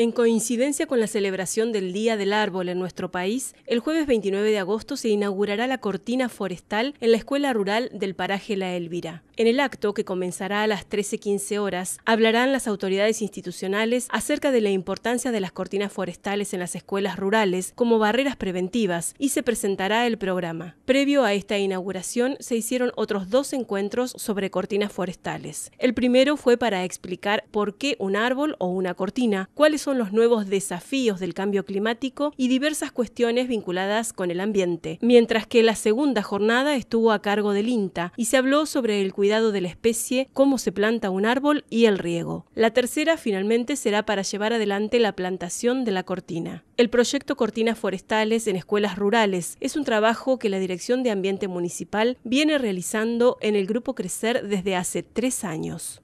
En coincidencia con la celebración del Día del Árbol en nuestro país, el jueves 29 de agosto se inaugurará la cortina forestal en la Escuela Rural del Paraje La Elvira. En el acto, que comenzará a las 13.15 horas, hablarán las autoridades institucionales acerca de la importancia de las cortinas forestales en las escuelas rurales como barreras preventivas y se presentará el programa. Previo a esta inauguración se hicieron otros dos encuentros sobre cortinas forestales. El primero fue para explicar por qué un árbol o una cortina, cuáles son los nuevos desafíos del cambio climático y diversas cuestiones vinculadas con el ambiente, mientras que la segunda jornada estuvo a cargo del INTA y se habló sobre el cuidado de la especie, cómo se planta un árbol y el riego. La tercera finalmente será para llevar adelante la plantación de la cortina. El proyecto Cortinas Forestales en Escuelas Rurales es un trabajo que la Dirección de Ambiente Municipal viene realizando en el Grupo Crecer desde hace tres años.